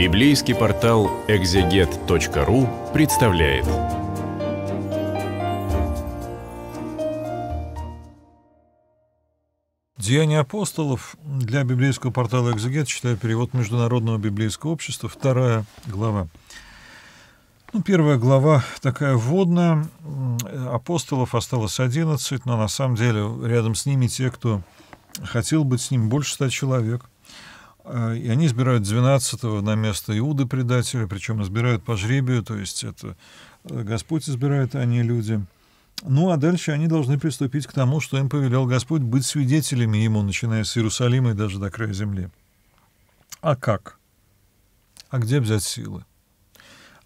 Библейский портал экзегет.ру представляет. Деяния апостолов для библейского портала «Экзегет» читаю перевод Международного библейского общества, вторая глава. Ну, первая глава такая вводная. Апостолов осталось 11, но на самом деле рядом с ними те, кто хотел быть с ним, больше ста человек – а, и они избирают 12-го на место Иуды предателя, причем избирают по жребию, то есть это э, Господь избирает, а не люди. Ну а дальше они должны приступить к тому, что им повелел Господь быть свидетелями ему, начиная с Иерусалима и даже до края земли. А как? А где взять силы?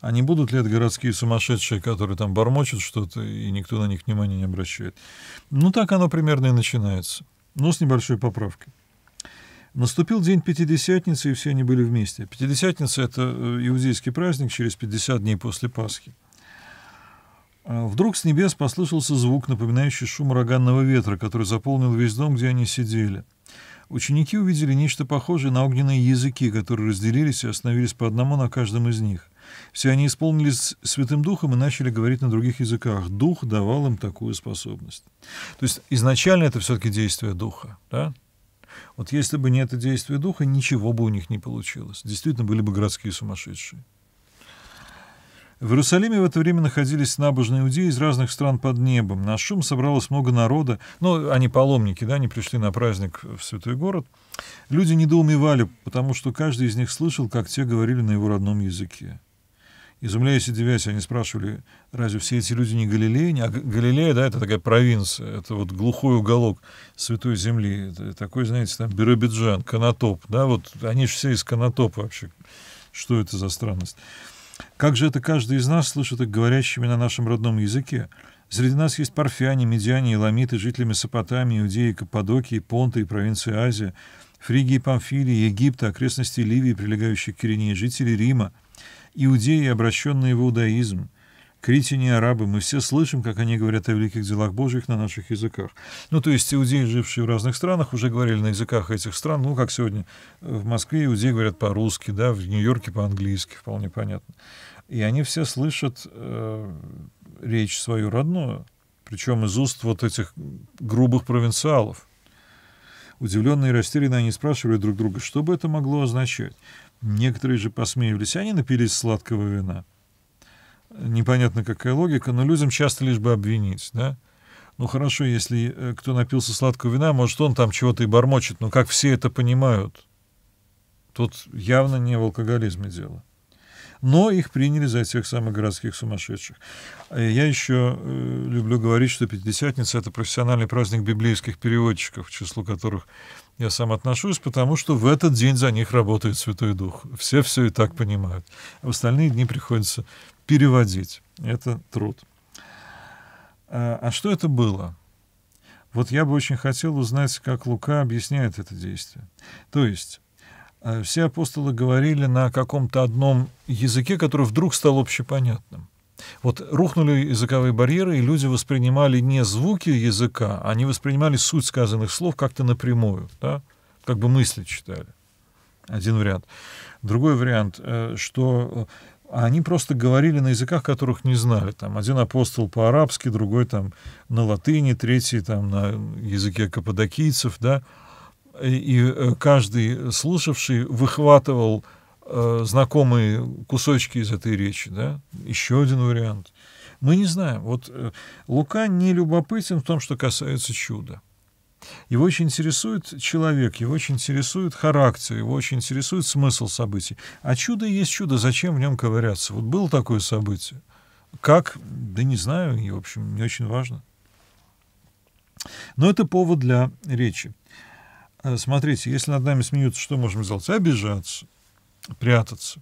А не будут ли это городские сумасшедшие, которые там бормочут что-то, и никто на них внимания не обращает? Ну, так оно примерно и начинается. Но ну, с небольшой поправкой. Наступил день Пятидесятницы, и все они были вместе. Пятидесятница — это э, иудейский праздник через 50 дней после Пасхи. А вдруг с небес послышался звук, напоминающий шум ураганного ветра, который заполнил весь дом, где они сидели. Ученики увидели нечто похожее на огненные языки, которые разделились и остановились по одному на каждом из них. Все они исполнились Святым Духом и начали говорить на других языках. Дух давал им такую способность. То есть изначально это все-таки действие Духа. Да? Вот если бы не это действие духа, ничего бы у них не получилось. Действительно, были бы городские сумасшедшие. В Иерусалиме в это время находились набожные иудеи из разных стран под небом. На шум собралось много народа. Ну, они паломники, да, они пришли на праздник в святой город. Люди недоумевали, потому что каждый из них слышал, как те говорили на его родном языке изумляясь и девясь, они спрашивали, разве все эти люди не галилеяне? А Галилея, да, это такая провинция, это вот глухой уголок Святой Земли, это такой, знаете, там Биробиджан, Конотоп, да, вот они же все из Конотопа вообще. Что это за странность? Как же это каждый из нас слышит их говорящими на нашем родном языке? Среди нас есть парфяне, медиане, Иламиты, жители Месопотамии, Иудеи, Каппадокии, Понта и провинции Азия, Фригии, Памфилии, Египта, окрестности Ливии, прилегающих к Кирении, жители Рима, иудеи, обращенные в иудаизм, критяне, арабы, мы все слышим, как они говорят о великих делах Божьих на наших языках. Ну, то есть иудеи, жившие в разных странах, уже говорили на языках этих стран, ну, как сегодня в Москве иудеи говорят по-русски, да, в Нью-Йорке по-английски, вполне понятно. И они все слышат э, речь свою родную, причем из уст вот этих грубых провинциалов. Удивленные и растерянные они спрашивали друг друга, что бы это могло означать. Некоторые же посмеивались, они напились сладкого вина. Непонятно, какая логика, но людям часто лишь бы обвинить, да? Ну хорошо, если э, кто напился сладкого вина, может, он там чего-то и бормочет, но как все это понимают? Тут явно не в алкоголизме дело но их приняли за тех самых городских сумасшедших. Э, я еще э, люблю говорить, что Пятидесятница — это профессиональный праздник библейских переводчиков, к числу которых я сам отношусь, потому что в этот день за них работает Святой Дух. Все все и так понимают. А в остальные дни приходится переводить. Это труд. А, а что это было? Вот я бы очень хотел узнать, как Лука объясняет это действие. То есть Э, все апостолы говорили на каком-то одном языке, который вдруг стал общепонятным. Вот рухнули языковые барьеры, и люди воспринимали не звуки языка, они воспринимали суть сказанных слов как-то напрямую, да? как бы мысли читали. Один вариант. Другой вариант, э, что э, они просто говорили на языках, которых не знали. Там один апостол по-арабски, другой там на латыни, третий там на языке каппадокийцев, да и э, каждый слушавший выхватывал э, знакомые кусочки из этой речи, да? Еще один вариант. Мы не знаем. Вот э, Лука не любопытен в том, что касается чуда. Его очень интересует человек, его очень интересует характер, его очень интересует смысл событий. А чудо есть чудо, зачем в нем ковыряться? Вот было такое событие. Как? Да не знаю, и, в общем, не очень важно. Но это повод для речи. Э, смотрите, если над нами смеются, что можем сделать? Обижаться, прятаться,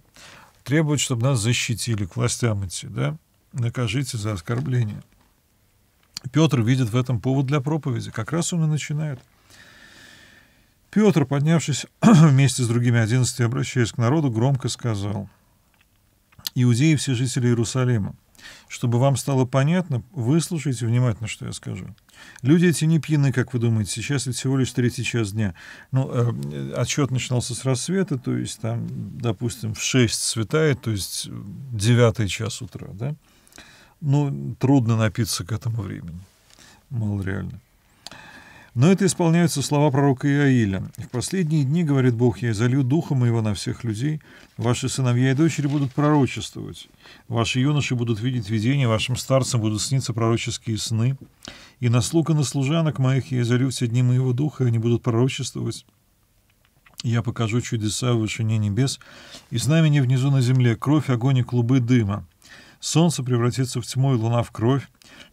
требовать, чтобы нас защитили, к властям идти, да? Накажите за оскорбление. Петр видит в этом повод для проповеди. Как раз он и начинает. Петр, поднявшись вместе с другими одиннадцатью, обращаясь к народу, громко сказал, «Иудеи все жители Иерусалима, чтобы вам стало понятно, выслушайте внимательно, что я скажу. Люди эти не пьяны, как вы думаете. Сейчас ведь всего лишь третий час дня. Ну, э, отчет начинался с рассвета, то есть там, допустим, в 6 светает, то есть девятый час утра, да? Ну, трудно напиться к этому времени. Мало реально. Но это исполняются слова пророка Иаиля. «В последние дни, — говорит Бог, — я изолью духа моего на всех людей, ваши сыновья и дочери будут пророчествовать, ваши юноши будут видеть видения, вашим старцам будут сниться пророческие сны, и на слуг и на служанок моих я изолью все дни моего духа, и они будут пророчествовать». Я покажу чудеса в вышине небес и знамени внизу на земле, кровь, огонь и клубы дыма. Солнце превратится в тьму и луна в кровь,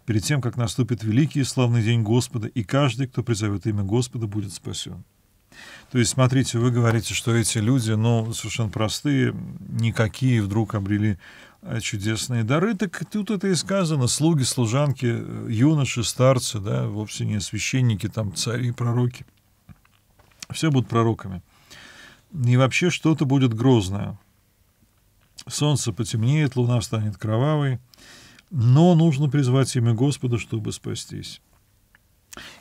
перед тем, как наступит великий и славный день Господа, и каждый, кто призовет имя Господа, будет спасен. То есть, смотрите, вы говорите, что эти люди, ну, совершенно простые, никакие вдруг обрели э, чудесные дары. Так тут это и сказано. Слуги, служанки, э, юноши, старцы, да, вовсе не священники, там, цари, пророки. Все будут пророками. И вообще что-то будет грозное солнце потемнеет, луна станет кровавой, но нужно призвать имя Господа, чтобы спастись.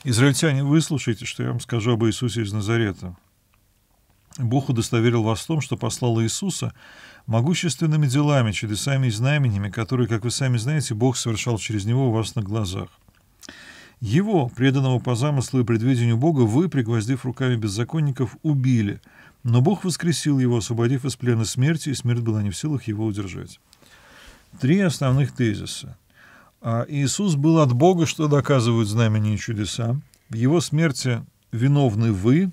Израильтяне, выслушайте, что я вам скажу об Иисусе из Назарета. Бог удостоверил вас в том, что послал Иисуса могущественными делами, чудесами и знамениями, которые, как вы сами знаете, Бог совершал через него у вас на глазах. Его, преданного по замыслу и предвидению Бога, вы, пригвоздив руками беззаконников, убили – но Бог воскресил его, освободив из плена смерти, и смерть была не в силах его удержать. Три основных тезиса. А, Иисус был от Бога, что доказывают знамения и чудеса. В его смерти виновны вы,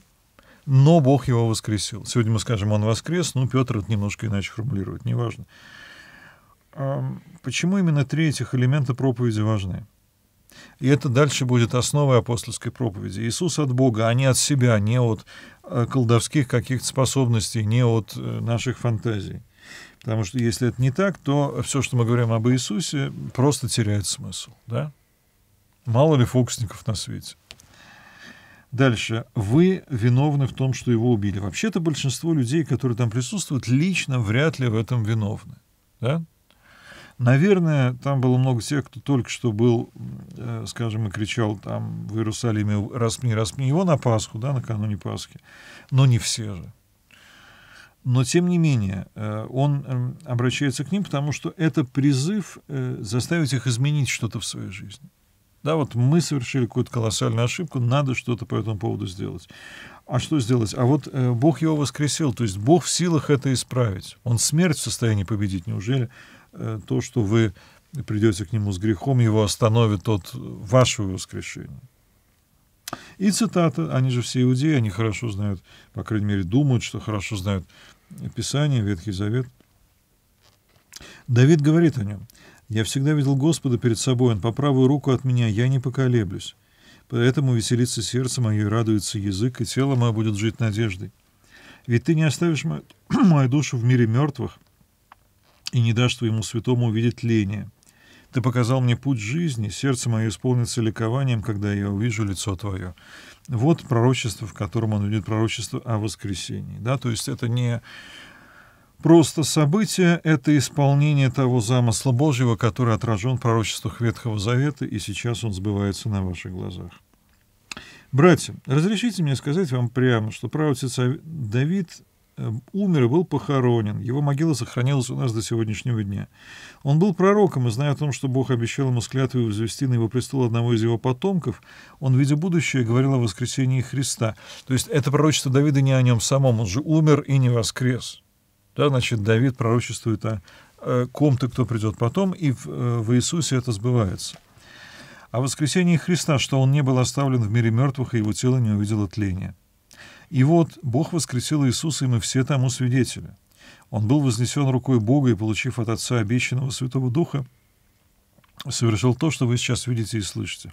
но Бог его воскресил. Сегодня мы скажем, он воскрес, но Петр это немножко иначе формулирует, неважно. Почему именно три этих элемента проповеди важны? И это дальше будет основой апостольской проповеди. Иисус от Бога, а не от себя, не от э, колдовских каких-то способностей, не от э, наших фантазий. Потому что если это не так, то все, что мы говорим об Иисусе, просто теряет смысл. Да? Мало ли фокусников на свете. Дальше. Вы виновны в том, что его убили. Вообще-то большинство людей, которые там присутствуют, лично вряд ли в этом виновны. Да? Наверное, там было много тех, кто только что был, э, скажем, и кричал там в Иерусалиме «распни, распни его на Пасху», да, накануне Пасхи. Но не все же. Но, тем не менее, э, он эм, обращается к ним, потому что это призыв э, заставить их изменить что-то в своей жизни. Да, вот мы совершили какую-то колоссальную ошибку, надо что-то по этому поводу сделать. А что сделать? А вот Бог его воскресил, то есть Бог в силах это исправить. Он смерть в состоянии победить, неужели Э, то, что вы придете к нему с грехом, его остановит от вашего воскрешения. И цитата, они же все иудеи, они хорошо знают, по крайней мере, думают, что хорошо знают Писание, Ветхий Завет. Давид говорит о нем. «Я всегда видел Господа перед собой, Он по правую руку от меня, я не поколеблюсь. Поэтому веселится сердце мое, радуется язык, и тело мое будет жить надеждой. Ведь ты не оставишь мою, мою душу в мире мертвых, и не дашь твоему святому увидеть тление. Ты показал мне путь жизни, сердце мое исполнится ликованием, когда я увижу лицо твое. Вот пророчество, в котором он видит пророчество о воскресении. Да? То есть это не просто событие, это исполнение того замысла Божьего, который отражен в пророчествах Ветхого Завета, и сейчас он сбывается на ваших глазах. Братья, разрешите мне сказать вам прямо, что правотец Давид Эм, умер и был похоронен. Его могила сохранилась у нас до сегодняшнего дня. Он был пророком, и зная о том, что Бог обещал ему склятву и возвести на его престол одного из его потомков, он, видя будущее, говорил о воскресении Христа. То есть это пророчество Давида не о нем самом, он же умер и не воскрес. Да, значит, Давид пророчествует о ком-то, кто придет потом, и в, э, в Иисусе это сбывается. О воскресении Христа, что он не был оставлен в мире мертвых, и его тело не увидело тления. И вот Бог воскресил Иисуса, и мы все тому свидетели. Он был вознесен рукой Бога и, получив от Отца обещанного Святого Духа, совершил то, что вы сейчас видите и слышите.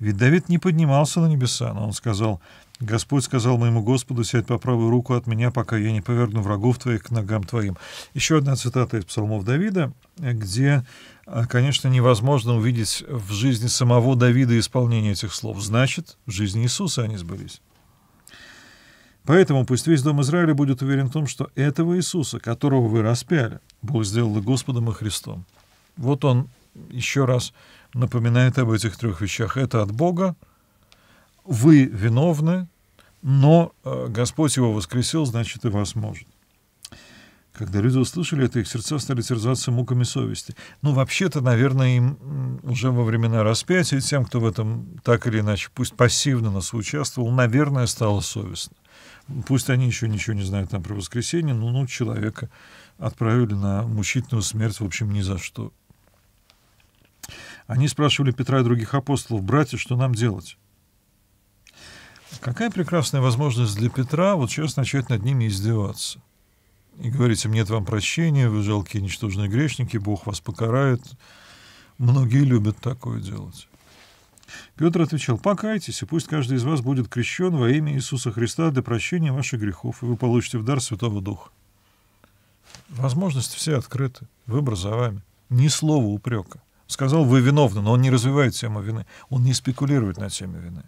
Ведь Давид не поднимался на небеса, но он сказал, «Господь сказал моему Господу, сядь по правую руку от меня, пока я не повергну врагов твоих к ногам твоим». Еще одна цитата из псалмов Давида, где, а, конечно, невозможно увидеть в жизни самого Давида исполнение этих слов. Значит, в жизни Иисуса они сбылись. Поэтому пусть весь дом Израиля будет уверен в том, что этого Иисуса, которого вы распяли, Бог сделал Господом, и Христом. Вот он еще раз напоминает об этих трех вещах. Это от Бога, вы виновны, но э, Господь его воскресил, значит, и вас может. Когда люди услышали это, их сердца стали терзаться муками совести. Ну, вообще-то, наверное, им уже во времена распятия, тем, кто в этом так или иначе, пусть пассивно нас участвовал, наверное, стало совестно. Пусть они еще ничего не знают там про воскресенье, но ну, человека отправили на мучительную смерть, в общем, ни за что. Они спрашивали Петра и других апостолов, братья, что нам делать? Какая прекрасная возможность для Петра вот сейчас начать над ними издеваться. И говорите, нет вам прощения, вы жалкие ничтожные грешники, Бог вас покарает. Многие любят такое делать. Петр отвечал, «Покайтесь, и пусть каждый из вас будет крещен во имя Иисуса Христа для прощения ваших грехов, и вы получите в дар Святого Духа». Возможности все открыты, выбор за вами. Ни слова упрека. Сказал, вы виновны, но он не развивает тему вины, он не спекулирует на теме вины.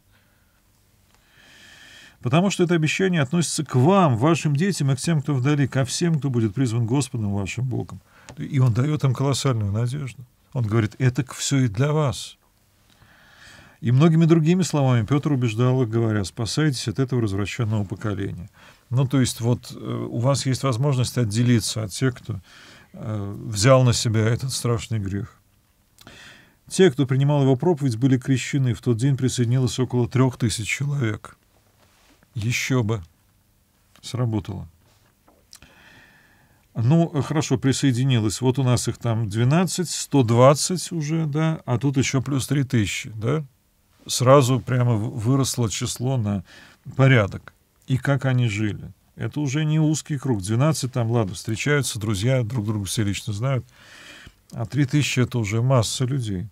Потому что это обещание относится к вам, вашим детям и к тем, кто вдали, ко всем, кто будет призван Господом вашим Богом. И он дает им колоссальную надежду. Он говорит, это все и для вас. И многими другими словами Петр убеждал их, говоря, спасайтесь от этого развращенного поколения. Ну, то есть вот э, у вас есть возможность отделиться от тех, кто э, взял на себя этот страшный грех. Те, кто принимал его проповедь, были крещены. В тот день присоединилось около трех тысяч человек. Еще бы. Сработало. Ну, хорошо, присоединилось. Вот у нас их там 12, 120 уже, да, а тут еще плюс тысячи, да сразу прямо выросло число на порядок. И как они жили. Это уже не узкий круг. 12 там, ладно, встречаются друзья, друг друга все лично знают. А 3000 — это уже масса людей.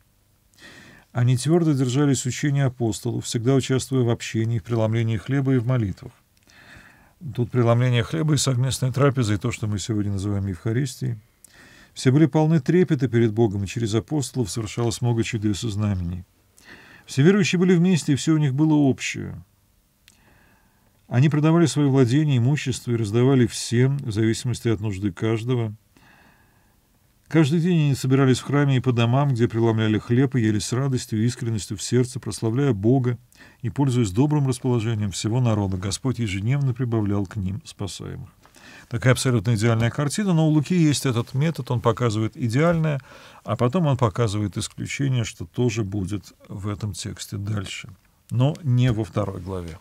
Они твердо держались учения апостолов, всегда участвуя в общении, в преломлении хлеба и в молитвах. Тут преломление хлеба и совместная трапеза, и то, что мы сегодня называем Евхаристией. Все были полны трепета перед Богом, и через апостолов совершалось много чудес и знамений. Все верующие были вместе, и все у них было общее. Они продавали свои владения, имущество и раздавали всем, в зависимости от нужды каждого. Каждый день они собирались в храме и по домам, где преломляли хлеб и ели с радостью и искренностью в сердце, прославляя Бога и пользуясь добрым расположением всего народа. Господь ежедневно прибавлял к ним спасаемых такая абсолютно идеальная картина, но у Луки есть этот метод, он показывает идеальное, а потом он показывает исключение, что тоже будет в этом тексте дальше, но не во второй главе.